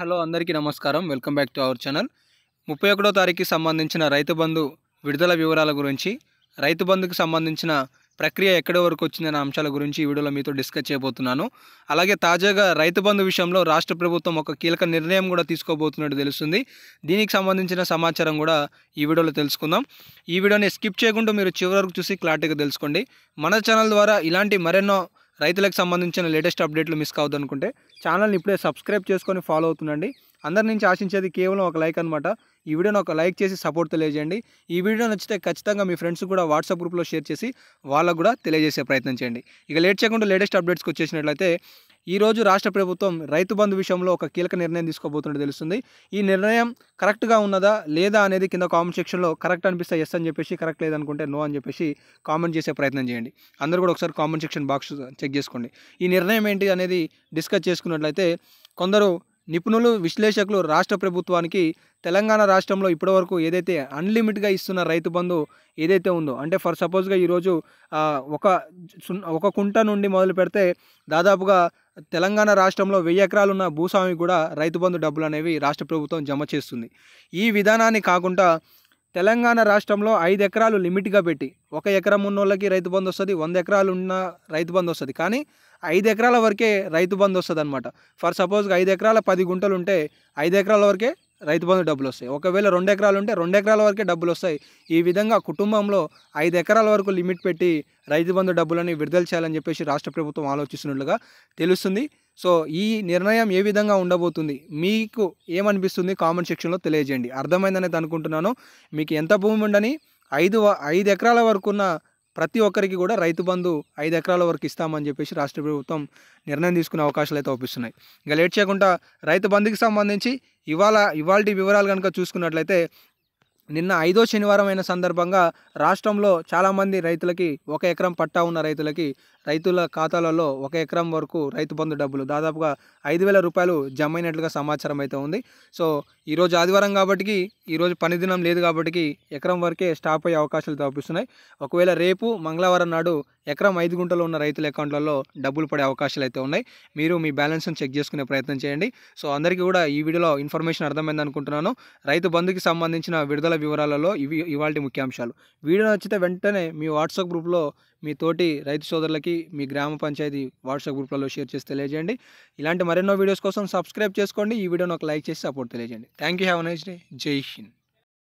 hello అందరికీ నమస్కారం welcome back to our channel ముప్పై ఒకటో తారీఖుకి సంబంధించిన రైతు బంధు విడుదల వివరాల గురించి రైతు బంధుకి సంబంధించిన ప్రక్రియ ఎక్కడి వరకు వచ్చిందన్న అంశాల గురించి ఈ వీడియోలో మీతో డిస్కస్ చేయబోతున్నాను అలాగే తాజాగా రైతు బంధు విషయంలో రాష్ట్ర ప్రభుత్వం ఒక కీలక నిర్ణయం కూడా తీసుకోబోతున్నట్టు తెలుస్తుంది దీనికి సంబంధించిన సమాచారం కూడా ఈ వీడియోలో తెలుసుకుందాం ఈ వీడియోని స్కిప్ చేయకుండా మీరు చివరి వరకు చూసి క్లారిటీగా తెలుసుకోండి మన ఛానల్ ద్వారా ఇలాంటి మరెన్నో రైతులకు సంబంధించిన లేటెస్ట్ అప్డేట్లు మిస్ అనుకుంటే ఛానల్ని ఇప్పుడే సబ్స్క్రైబ్ చేసుకొని ఫాలో అవుతుండండి అందరి నుంచి ఆశించేది కేవలం ఒక లైక్ అనమాట ఈ వీడియోని ఒక లైక్ చేసి సపోర్ట్ తెలియజేయండి ఈ వీడియో నచ్చితే ఖచ్చితంగా మీ ఫ్రెండ్స్ కూడా వాట్సాప్ గ్రూప్లో షేర్ చేసి వాళ్ళకు కూడా తెలియజేసే ప్రయత్నం చేయండి ఇక లేట్ చేయకుండా లేటెస్ట్ అప్డేట్స్కి వచ్చేసినట్లయితే ఈరోజు రాష్ట్ర ప్రభుత్వం రైతు బంధు విషయంలో ఒక కీలక నిర్ణయం తీసుకోబోతున్నట్టు తెలుస్తుంది ఈ నిర్ణయం కరెక్ట్గా ఉన్నదా లేదా అనేది కింద కామెంట్ సెక్షన్లో కరెక్ట్ అనిపిస్తే ఎస్ అని చెప్పేసి కరెక్ట్ లేదనుకుంటే నో అని చెప్పేసి కామెంట్ చేసే ప్రయత్నం చేయండి అందరూ కూడా ఒకసారి కామెంట్ సెక్షన్ బాక్స్ చెక్ చేసుకోండి ఈ నిర్ణయం ఏంటి అనేది డిస్కస్ చేసుకున్నట్లయితే కొందరు నిపుణులు విశ్లేషకులు రాష్ట్ర ప్రభుత్వానికి తెలంగాణ రాష్ట్రంలో ఇప్పటివరకు ఏదైతే అన్లిమిట్గా ఇస్తున్న రైతు బంధు ఏదైతే ఉందో అంటే ఫర్ సపోజ్గా ఈరోజు ఒక ఒక కుంట నుండి మొదలు పెడితే దాదాపుగా తెలంగాణ రాష్ట్రంలో వెయ్యి ఎకరాలున్న భూస్వామి కూడా రైతు బంధు డబ్బులు అనేవి రాష్ట్ర ప్రభుత్వం జమ చేస్తుంది ఈ విధానాన్ని కాకుండా తెలంగాణ రాష్ట్రంలో ఐదు ఎకరాలు లిమిట్గా పెట్టి ఒక ఎకరం ఉన్నోళ్ళకి రైతు బంధు వస్తుంది వంద ఎకరాలు ఉన్న రైతు బంధు వస్తుంది కానీ ఐదు ఎకరాల వరకే రైతు బంధు వస్తుంది అనమాట ఫర్ సపోజ్ ఐదు ఎకరాల పది గుంటలు ఉంటే ఐదు ఎకరాల వరకే రైతు బంధు డబ్బులు వస్తాయి ఒకవేళ రెండు ఎకరాలు ఉంటే రెండు ఎకరాల వరకే డబ్బులు వస్తాయి ఈ విధంగా కుటుంబంలో ఐదు ఎకరాల వరకు లిమిట్ పెట్టి రైతు బంధు డబ్బులని విడుదల చేయాలని చెప్పేసి రాష్ట్ర ప్రభుత్వం ఆలోచిస్తున్నట్లుగా తెలుస్తుంది సో ఈ నిర్ణయం ఏ విధంగా ఉండబోతుంది మీకు ఏమనిపిస్తుంది కామెంట్ సెక్షన్లో తెలియజేయండి అర్థమైందని అనుకుంటున్నాను మీకు ఎంత భూమి ఉండని ఐదు ఐదు ఎకరాల వరకు ఉన్న ప్రతి ఒక్కరికి కూడా రైతు బంధు ఐదు ఎకరాల వరకు ఇస్తామని చెప్పేసి రాష్ట్ర ప్రభుత్వం నిర్ణయం తీసుకునే అవకాశాలు అయితే అవుపిస్తున్నాయి ఇంకా లేట్ చేయకుండా రైతు బంధుకి సంబంధించి ఇవాళ ఇవాళ వివరాలు కనుక చూసుకున్నట్లయితే నిన్న ఐదో శనివారం అయిన సందర్భంగా రాష్ట్రంలో చాలామంది రైతులకి ఒక ఎకరం పట్టా ఉన్న రైతులకి రైతుల ఖాతాలలో ఒక ఎకరం వరకు రైతు బంధు డబ్బులు దాదాపుగా ఐదు వేల రూపాయలు జమ అయినట్లుగా సమాచారం అయితే ఉంది సో ఈరోజు ఆదివారం కాబట్టి ఈరోజు పనిదినం లేదు కాబట్టి ఎకరం వరకే స్టాప్ అయ్యే అవకాశాలు తప్పిస్తున్నాయి ఒకవేళ రేపు మంగళవారం నాడు ఎకరం ఐదు గుంటలు ఉన్న రైతుల అకౌంట్లలో డబ్బులు పడే అవకాశాలు అయితే ఉన్నాయి మీరు మీ బ్యాలెన్స్ని చెక్ చేసుకునే ప్రయత్నం చేయండి సో అందరికీ కూడా ఈ వీడియోలో ఇన్ఫర్మేషన్ అర్థమైంది అనుకుంటున్నాను రైతు బంధుకి సంబంధించిన విడుదల వివరాలలో ఇవి ఇవాళ ముఖ్యాంశాలు వీడియో నచ్చితే వెంటనే మీ వాట్సాప్ గ్రూప్లో మీ తోటి రైతు సోదరులకి మీ గ్రామ పంచాయతీ వాట్సాప్ గ్రూప్లలో షేర్ చేసి తెలియజేయండి ఇలాంటి మరెన్నో వీడియోస్ కోసం సబ్స్క్రైబ్ చేసుకోండి ఈ వీడియోని ఒక లైక్ చేసి సపోర్ట్ తెలియజేయండి thank you have nice day జై హింద్